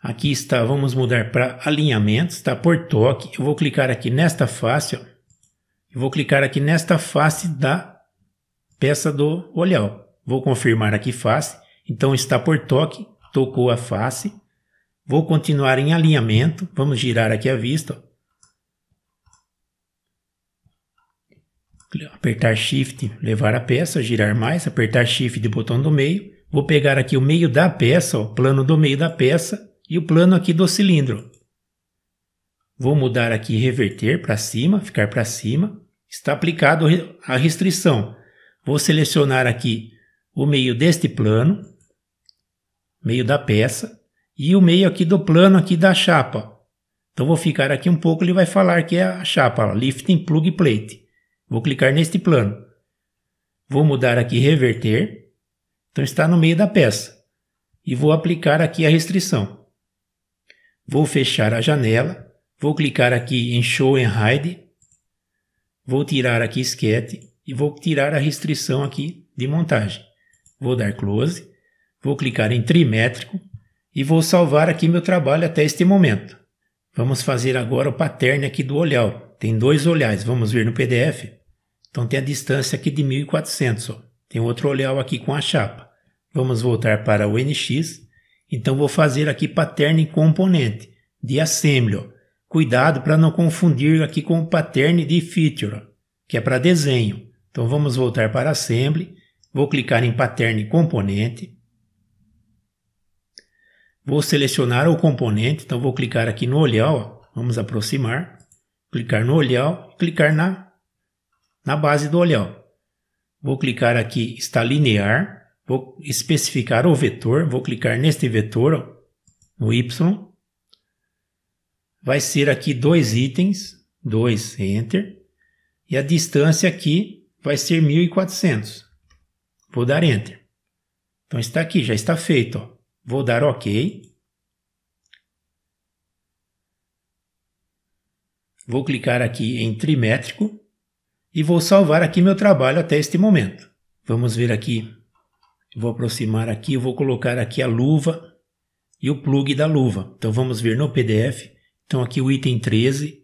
Aqui está, vamos mudar para alinhamento, está por toque. Eu vou clicar aqui nesta face, ó. Eu vou clicar aqui nesta face da peça do olhar. Vou confirmar aqui face. Então está por toque, tocou a face. Vou continuar em alinhamento. Vamos girar aqui a vista. Ó. apertar Shift, levar a peça, girar mais, apertar Shift do botão do meio. Vou pegar aqui o meio da peça, o plano do meio da peça e o plano aqui do cilindro. Vou mudar aqui reverter para cima, ficar para cima. Está aplicado a restrição. Vou selecionar aqui o meio deste plano, meio da peça, e o meio aqui do plano aqui da chapa. Então vou ficar aqui um pouco, ele vai falar que é a chapa, ó, lifting plug plate. Vou clicar neste plano. Vou mudar aqui reverter. Então está no meio da peça. E vou aplicar aqui a restrição. Vou fechar a janela. Vou clicar aqui em Show and Hide. Vou tirar aqui Sketch e vou tirar a restrição aqui de montagem. Vou dar Close. Vou clicar em Trimétrico e vou salvar aqui meu trabalho até este momento. Vamos fazer agora o pattern aqui do olhar. Tem dois olhares, vamos ver no PDF. Então tem a distância aqui de 1400. Ó. Tem outro olhar aqui com a chapa. Vamos voltar para o NX então vou fazer aqui pattern componente de assembly. Cuidado para não confundir aqui com o pattern de feature, que é para desenho. Então vamos voltar para assembly. Vou clicar em pattern componente. Vou selecionar o componente, então vou clicar aqui no olhar, vamos aproximar, clicar no olhar clicar na, na base do olhar. Vou clicar aqui está linear, Vou especificar o vetor, vou clicar neste vetor, no Y. Vai ser aqui dois itens, 2, Enter. E a distância aqui vai ser 1400. Vou dar Enter. Então está aqui, já está feito. Ó. Vou dar OK. Vou clicar aqui em trimétrico e vou salvar aqui meu trabalho até este momento. Vamos ver aqui Vou aproximar aqui, vou colocar aqui a luva e o plugue da luva. Então vamos ver no PDF. Então aqui o item 13,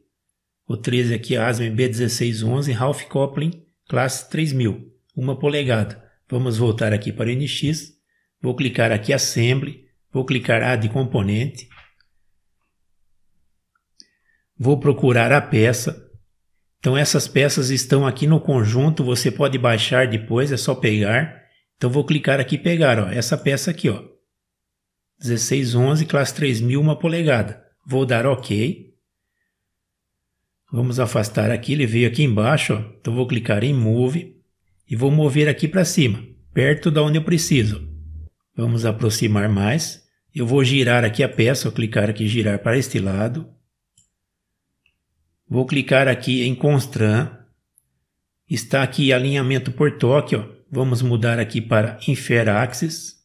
o 13 aqui é Asme B1611 Ralph Coupling, classe 3000, uma polegada. Vamos voltar aqui para o NX, vou clicar aqui Assembly, vou clicar Add Componente, vou procurar a peça. Então essas peças estão aqui no conjunto, você pode baixar depois, é só pegar. Então vou clicar aqui e pegar ó, essa peça aqui, ó, 1611, classe 3000, 1 polegada. Vou dar OK. Vamos afastar aqui, ele veio aqui embaixo, ó. então vou clicar em Move e vou mover aqui para cima, perto da onde eu preciso. Vamos aproximar mais. Eu vou girar aqui a peça, vou clicar aqui girar para este lado. Vou clicar aqui em Constran. Está aqui alinhamento por toque, ó. Vamos mudar aqui para Infer Axis.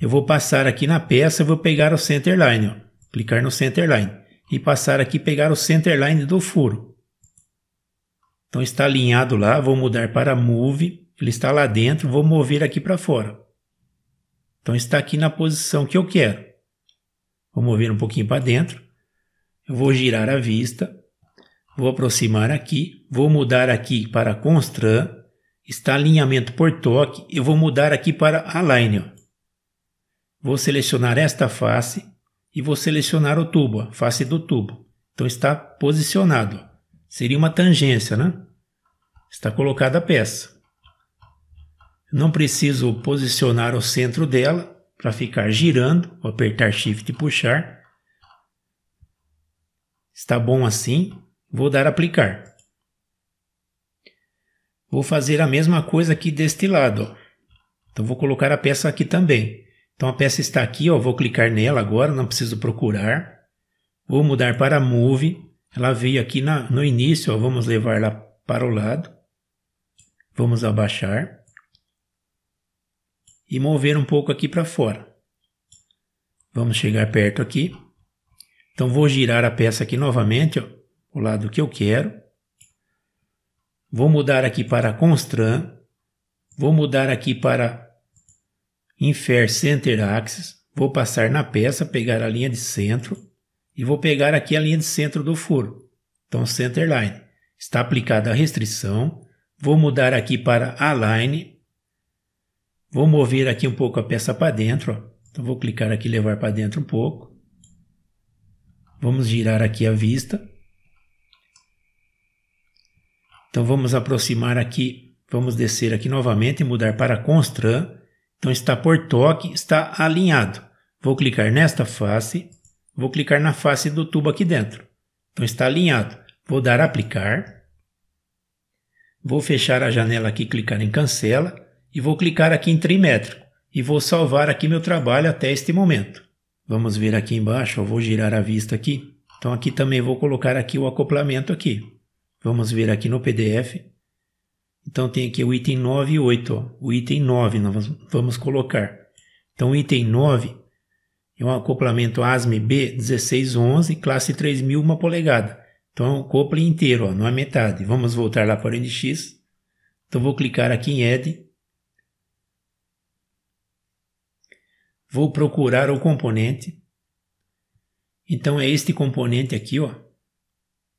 Eu vou passar aqui na peça, vou pegar o centerline, ó, clicar no centerline e passar aqui pegar o centerline do furo. Então está alinhado lá, vou mudar para move, ele está lá dentro, vou mover aqui para fora. Então está aqui na posição que eu quero. Vou mover um pouquinho para dentro. Eu vou girar a vista, vou aproximar aqui, vou mudar aqui para constran, está alinhamento por toque, eu vou mudar aqui para Align. Vou selecionar esta face e vou selecionar o tubo, a face do tubo. Então está posicionado. Seria uma tangência, né? Está colocada a peça. Não preciso posicionar o centro dela para ficar girando. Vou apertar Shift e puxar. Está bom assim. Vou dar aplicar. Vou fazer a mesma coisa aqui deste lado. Ó. Então vou colocar a peça aqui também. Então a peça está aqui, ó, vou clicar nela agora, não preciso procurar. Vou mudar para Move. Ela veio aqui na, no início, ó, vamos levar ela para o lado. Vamos abaixar. E mover um pouco aqui para fora. Vamos chegar perto aqui. Então vou girar a peça aqui novamente, ó, o lado que eu quero. Vou mudar aqui para Constran. Vou mudar aqui para Infer Center Axis. Vou passar na peça, pegar a linha de centro e vou pegar aqui a linha de centro do furo. Então, Center Line. Está aplicada a restrição. Vou mudar aqui para Align. Vou mover aqui um pouco a peça para dentro. Ó. Então, vou clicar aqui levar para dentro um pouco. Vamos girar aqui a vista. Então vamos aproximar aqui, vamos descer aqui novamente e mudar para Constran. Então está por toque, está alinhado. Vou clicar nesta face, vou clicar na face do tubo aqui dentro. Então está alinhado. Vou dar aplicar. Vou fechar a janela aqui, clicar em cancela e vou clicar aqui em trimétrico e vou salvar aqui meu trabalho até este momento. Vamos ver aqui embaixo, eu vou girar a vista aqui. Então aqui também vou colocar aqui o acoplamento aqui. Vamos ver aqui no PDF. Então tem aqui o item 9 e 8. Ó. O item 9 nós vamos colocar. Então o item 9 é um acoplamento ASME-B 1611, classe 3000, uma polegada. Então é um couple inteiro, ó, não é metade. Vamos voltar lá para o NX. Então vou clicar aqui em Add. Vou procurar o componente. Então é este componente aqui, ó,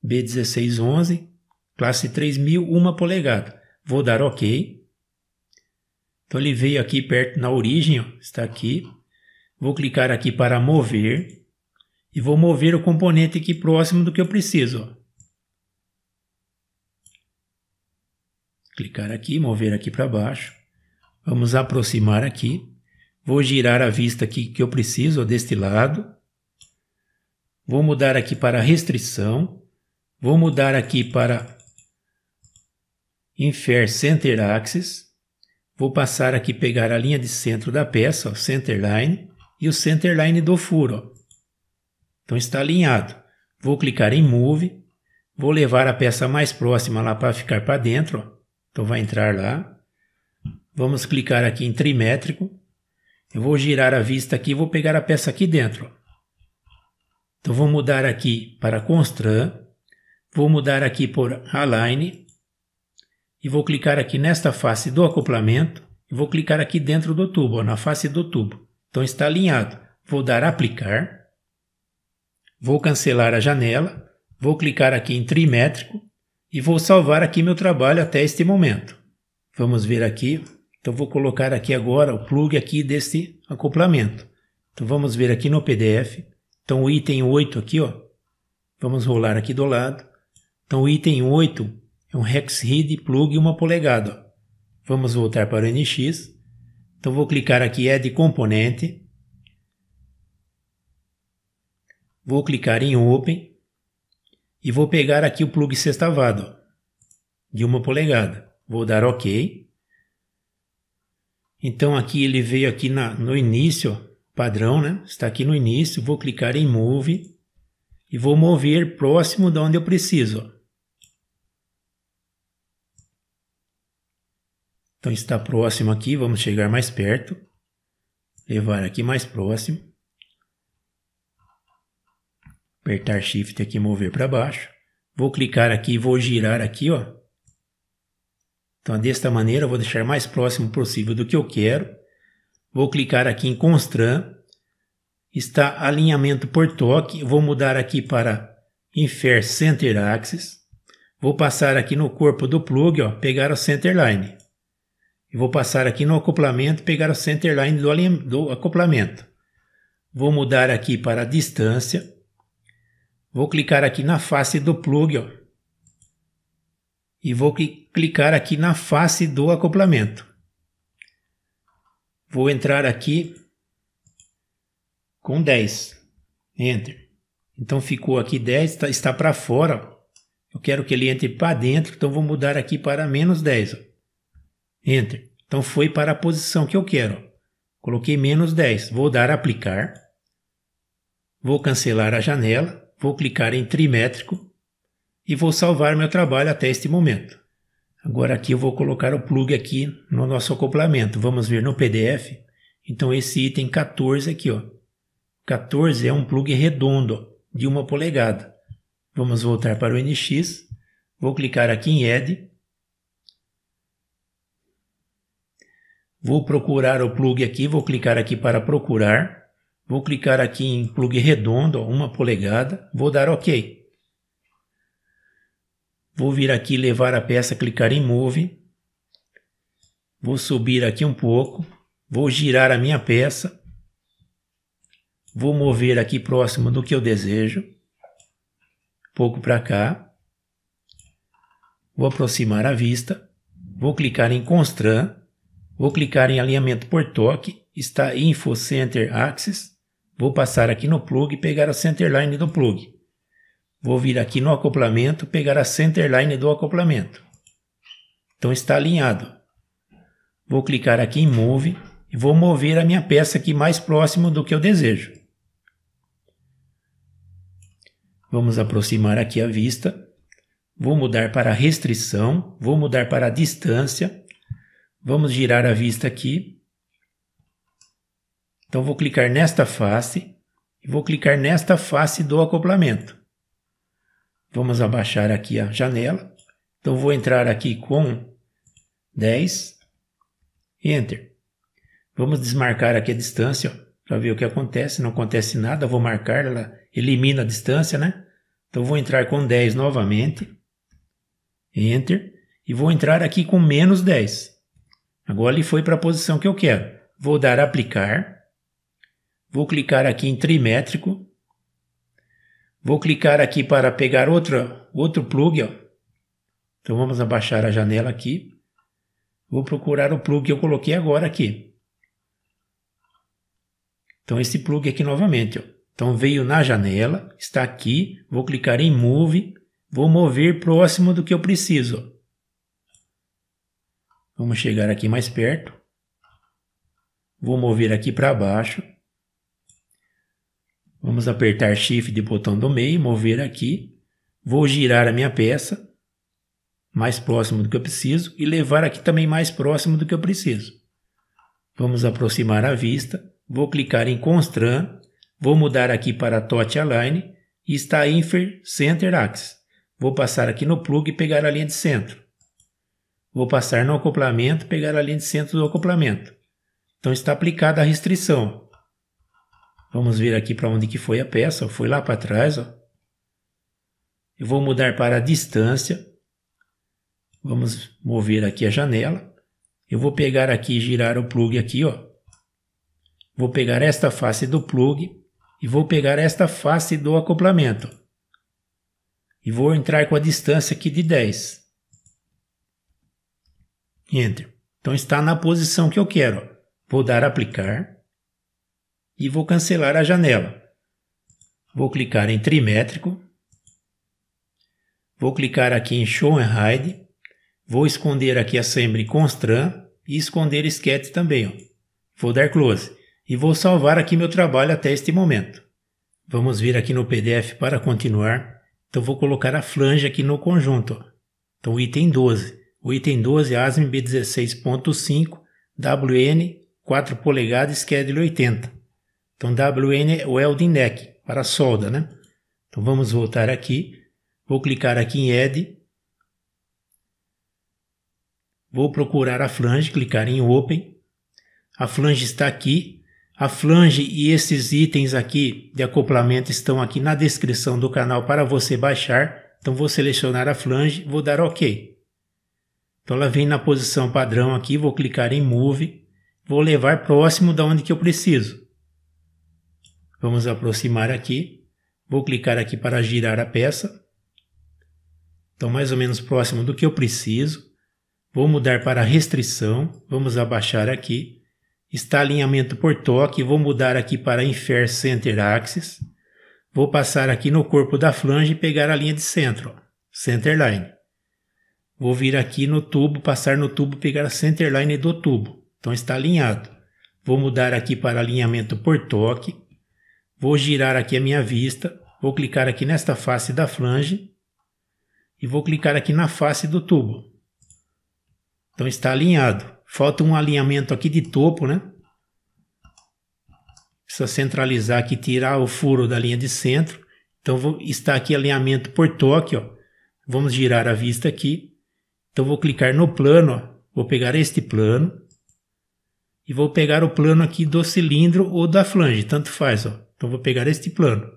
B1611, Classe 3000, uma polegada. Vou dar OK. Então ele veio aqui perto na origem, ó, está aqui. Vou clicar aqui para mover. E vou mover o componente aqui próximo do que eu preciso. Ó. Clicar aqui, mover aqui para baixo. Vamos aproximar aqui. Vou girar a vista aqui que eu preciso, ó, deste lado. Vou mudar aqui para restrição. Vou mudar aqui para Infer Center Axis. Vou passar aqui pegar a linha de centro da peça, ó, Center Line, e o Center Line do furo. Ó. Então está alinhado. Vou clicar em Move. Vou levar a peça mais próxima lá para ficar para dentro. Ó. Então vai entrar lá. Vamos clicar aqui em Trimétrico. Eu vou girar a vista aqui e vou pegar a peça aqui dentro. Então vou mudar aqui para Constran. Vou mudar aqui por Align e vou clicar aqui nesta face do acoplamento e vou clicar aqui dentro do tubo, ó, na face do tubo. Então está alinhado. Vou dar aplicar, vou cancelar a janela, vou clicar aqui em trimétrico e vou salvar aqui meu trabalho até este momento. Vamos ver aqui. Então vou colocar aqui agora o plug aqui deste acoplamento. Então vamos ver aqui no PDF. Então o item 8 aqui, ó. Vamos rolar aqui do lado. Então o item 8 é um hex read plug 1 polegada. Vamos voltar para o NX. Então vou clicar aqui Add Componente. Vou clicar em Open. E vou pegar aqui o plug sextavado de 1 polegada. Vou dar OK. Então aqui ele veio aqui na, no início, padrão, né? Está aqui no início, vou clicar em Move e vou mover próximo de onde eu preciso. Então está próximo aqui, vamos chegar mais perto. Levar aqui mais próximo. Apertar Shift aqui e mover para baixo. Vou clicar aqui e vou girar aqui, ó. Então, desta maneira, eu vou deixar mais próximo possível do que eu quero. Vou clicar aqui em Constran. Está alinhamento por toque. Vou mudar aqui para Infer Center Axis. Vou passar aqui no corpo do plug, ó, pegar o Center Line e vou passar aqui no acoplamento, pegar o centerline do, do acoplamento. Vou mudar aqui para a distância. Vou clicar aqui na face do plug, ó, e vou clicar aqui na face do acoplamento. Vou entrar aqui com 10. Enter. Então ficou aqui 10, tá, está, está para fora. Eu quero que ele entre para dentro, então vou mudar aqui para menos 10. Enter. Então foi para a posição que eu quero. Coloquei menos 10. Vou dar aplicar. Vou cancelar a janela. Vou clicar em trimétrico. E vou salvar meu trabalho até este momento. Agora aqui eu vou colocar o plug aqui no nosso acoplamento. Vamos ver no PDF. Então esse item 14 aqui, ó. 14 é um plug redondo de uma polegada. Vamos voltar para o NX. Vou clicar aqui em Add Vou procurar o plug aqui, vou clicar aqui para procurar. Vou clicar aqui em plug redondo, uma polegada. Vou dar OK. Vou vir aqui levar a peça, clicar em Move. Vou subir aqui um pouco. Vou girar a minha peça. Vou mover aqui próximo do que eu desejo. Um pouco para cá. Vou aproximar a vista. Vou clicar em Constran. Vou clicar em alinhamento por toque, está Info Center Axis. Vou passar aqui no plug e pegar a centerline do plug. Vou vir aqui no acoplamento, pegar a centerline do acoplamento. Então está alinhado. Vou clicar aqui em Move e vou mover a minha peça aqui mais próximo do que eu desejo. Vamos aproximar aqui a vista. Vou mudar para restrição, vou mudar para distância Vamos girar a vista aqui. Então vou clicar nesta face e vou clicar nesta face do acoplamento. Vamos abaixar aqui a janela. Então vou entrar aqui com 10, Enter. Vamos desmarcar aqui a distância para ver o que acontece. Não acontece nada, vou marcar, ela elimina a distância, né? Então vou entrar com 10 novamente, Enter, e vou entrar aqui com menos 10. Agora ele foi para a posição que eu quero. Vou dar aplicar. Vou clicar aqui em trimétrico. Vou clicar aqui para pegar outro, outro plug. Ó. Então vamos abaixar a janela aqui. Vou procurar o plug que eu coloquei agora aqui. Então esse plug aqui novamente. Ó. Então veio na janela, está aqui. Vou clicar em Move. Vou mover próximo do que eu preciso. Ó. Vamos chegar aqui mais perto. Vou mover aqui para baixo. Vamos apertar Shift de botão do meio, mover aqui. Vou girar a minha peça mais próximo do que eu preciso e levar aqui também mais próximo do que eu preciso. Vamos aproximar a vista. Vou clicar em Constran. Vou mudar aqui para Touch Align e está Infer Center Axis. Vou passar aqui no plug e pegar a linha de centro. Vou passar no acoplamento, pegar a linha de centro do acoplamento. Então está aplicada a restrição. Vamos ver aqui para onde que foi a peça. Foi lá para trás. Ó. Eu vou mudar para a distância. Vamos mover aqui a janela. Eu vou pegar aqui e girar o plug aqui. Ó. Vou pegar esta face do plug e vou pegar esta face do acoplamento. E vou entrar com a distância aqui de 10 enter. Então está na posição que eu quero. Vou dar aplicar e vou cancelar a janela. Vou clicar em trimétrico. Vou clicar aqui em Show and Hide. Vou esconder aqui a sempre Constran e esconder Sketch também. Ó. Vou dar Close e vou salvar aqui meu trabalho até este momento. Vamos vir aqui no PDF para continuar. Então vou colocar a flange aqui no conjunto. Ó. Então item 12. O item 12 ASM B16.5 WN 4 polegadas Schedule 80. Então WN é o welding neck para solda, né? Então vamos voltar aqui, vou clicar aqui em Add, vou procurar a flange, clicar em Open, a flange está aqui, a flange e esses itens aqui de acoplamento estão aqui na descrição do canal para você baixar, então vou selecionar a flange, vou dar OK. Então ela vem na posição padrão aqui, vou clicar em Move, vou levar próximo da onde que eu preciso. Vamos aproximar aqui, vou clicar aqui para girar a peça. Então mais ou menos próximo do que eu preciso. Vou mudar para restrição, vamos abaixar aqui. Está alinhamento por toque, vou mudar aqui para Infer Center Axis. Vou passar aqui no corpo da flange e pegar a linha de centro, ó, Center Line. Vou vir aqui no tubo, passar no tubo, pegar a centerline do tubo. Então está alinhado. Vou mudar aqui para alinhamento por toque. Vou girar aqui a minha vista. Vou clicar aqui nesta face da flange. E vou clicar aqui na face do tubo. Então está alinhado. Falta um alinhamento aqui de topo, né? Precisa centralizar aqui, tirar o furo da linha de centro. Então vou, está aqui alinhamento por toque, ó. Vamos girar a vista aqui. Então vou clicar no plano, vou pegar este plano e vou pegar o plano aqui do cilindro ou da flange, tanto faz. Ó. Então vou pegar este plano,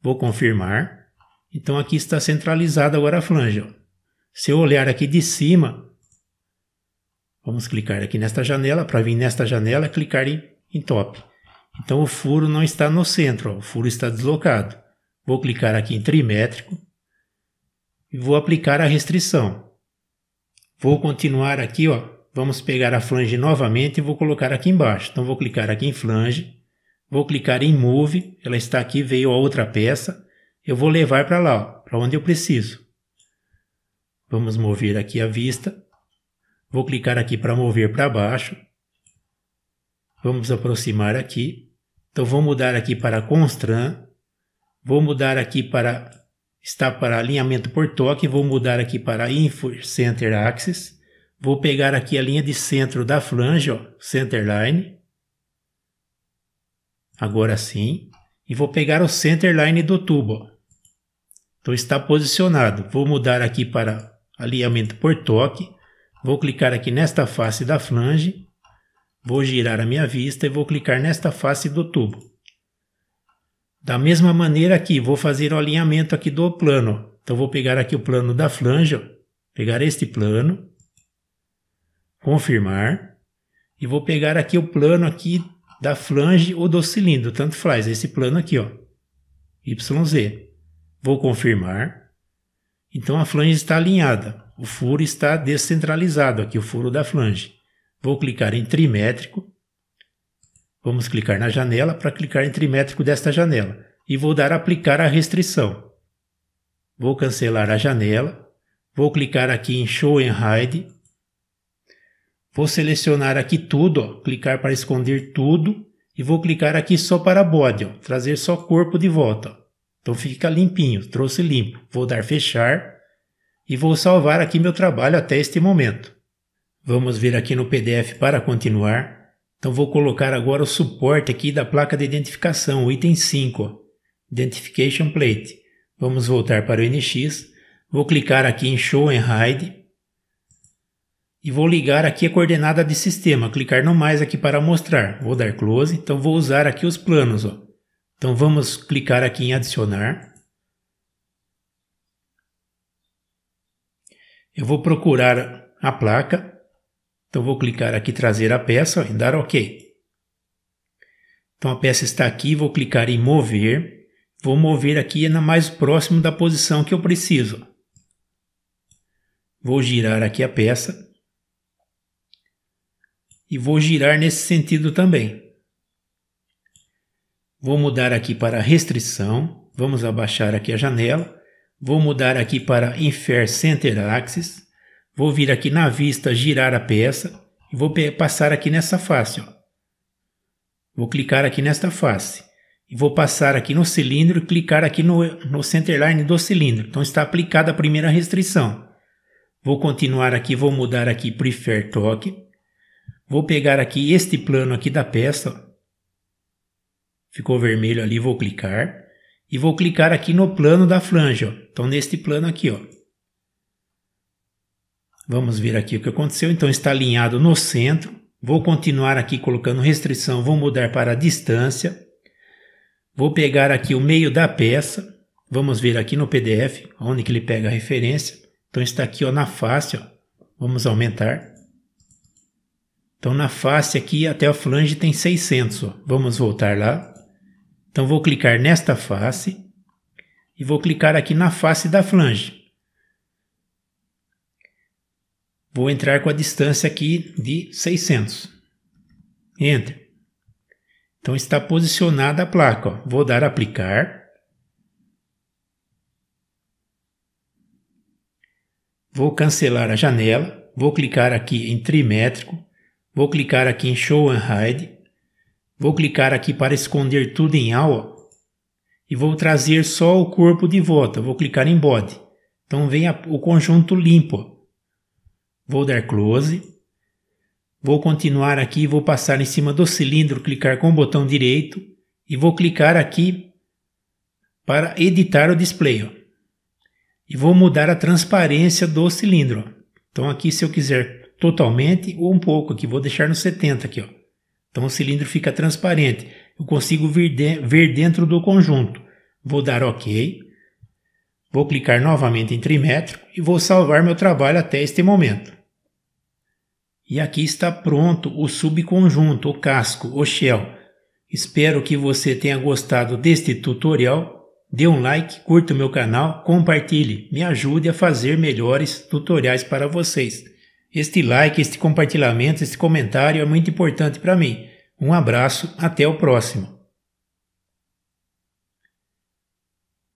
vou confirmar. Então aqui está centralizada agora a flange. Ó. Se eu olhar aqui de cima, vamos clicar aqui nesta janela, para vir nesta janela é clicar em, em top. Então o furo não está no centro, ó. o furo está deslocado. Vou clicar aqui em trimétrico e vou aplicar a restrição. Vou continuar aqui, ó. Vamos pegar a flange novamente e vou colocar aqui embaixo. Então vou clicar aqui em flange, vou clicar em move, ela está aqui, veio a outra peça. Eu vou levar para lá, para onde eu preciso. Vamos mover aqui a vista. Vou clicar aqui para mover para baixo. Vamos aproximar aqui. Então vou mudar aqui para constran. Vou mudar aqui para está para alinhamento por toque, vou mudar aqui para Info Center Axis, vou pegar aqui a linha de centro da flange, ó, Center Line, agora sim, e vou pegar o Center Line do tubo, ó. então está posicionado, vou mudar aqui para alinhamento por toque, vou clicar aqui nesta face da flange, vou girar a minha vista e vou clicar nesta face do tubo. Da mesma maneira aqui, vou fazer o alinhamento aqui do plano. Então vou pegar aqui o plano da flange, pegar este plano, confirmar e vou pegar aqui o plano aqui da flange ou do cilindro, tanto faz, esse plano aqui, ó, YZ. Vou confirmar. Então a flange está alinhada, o furo está descentralizado aqui, o furo da flange. Vou clicar em trimétrico Vamos clicar na janela para clicar em trimétrico desta janela e vou dar aplicar a restrição. Vou cancelar a janela, vou clicar aqui em Show and Hide, vou selecionar aqui tudo, ó, clicar para esconder tudo e vou clicar aqui só para body, ó, trazer só corpo de volta. Ó. Então fica limpinho, trouxe limpo. Vou dar fechar e vou salvar aqui meu trabalho até este momento. Vamos vir aqui no PDF para continuar. Então vou colocar agora o suporte aqui da placa de identificação, o item 5, Identification Plate. Vamos voltar para o NX, vou clicar aqui em Show and Hide e vou ligar aqui a coordenada de sistema, clicar no mais aqui para mostrar. Vou dar Close, então vou usar aqui os planos. Ó. Então vamos clicar aqui em Adicionar. Eu vou procurar a placa então vou clicar aqui trazer a peça, e dar OK. Então a peça está aqui, vou clicar em mover. Vou mover aqui na mais próximo da posição que eu preciso. Vou girar aqui a peça. E vou girar nesse sentido também. Vou mudar aqui para restrição. Vamos abaixar aqui a janela. Vou mudar aqui para Infer Center Axis. Vou vir aqui na vista girar a peça e vou passar aqui nessa face. Ó. Vou clicar aqui nesta face e vou passar aqui no cilindro e clicar aqui no, no centerline do cilindro. Então está aplicada a primeira restrição. Vou continuar aqui, vou mudar aqui Prefer Toque. Vou pegar aqui este plano aqui da peça. Ó. Ficou vermelho ali, vou clicar. E vou clicar aqui no plano da flange. Ó. Então neste plano aqui, ó. Vamos ver aqui o que aconteceu. Então está alinhado no centro. Vou continuar aqui colocando restrição, vou mudar para distância. Vou pegar aqui o meio da peça. Vamos ver aqui no PDF onde que ele pega a referência. Então está aqui ó, na face. Ó. Vamos aumentar. Então na face aqui até a flange tem 600. Ó. Vamos voltar lá. Então vou clicar nesta face e vou clicar aqui na face da flange. Vou entrar com a distância aqui de 600. Enter. Então está posicionada a placa. Ó. Vou dar aplicar. Vou cancelar a janela. Vou clicar aqui em trimétrico. Vou clicar aqui em show and hide. Vou clicar aqui para esconder tudo em aula. E vou trazer só o corpo de volta. Vou clicar em body. Então vem a, o conjunto limpo. Ó. Vou dar close. Vou continuar aqui, vou passar em cima do cilindro, clicar com o botão direito e vou clicar aqui para editar o display. Ó. E vou mudar a transparência do cilindro. Então aqui se eu quiser totalmente ou um pouco aqui, vou deixar no 70 aqui. Ó. Então o cilindro fica transparente. Eu consigo ver, de, ver dentro do conjunto. Vou dar OK. Vou clicar novamente em trimétrico e vou salvar meu trabalho até este momento. E aqui está pronto o subconjunto, o casco, o shell. Espero que você tenha gostado deste tutorial. Dê um like, curta o meu canal, compartilhe, me ajude a fazer melhores tutoriais para vocês. Este like, este compartilhamento, este comentário é muito importante para mim. Um abraço, até o próximo.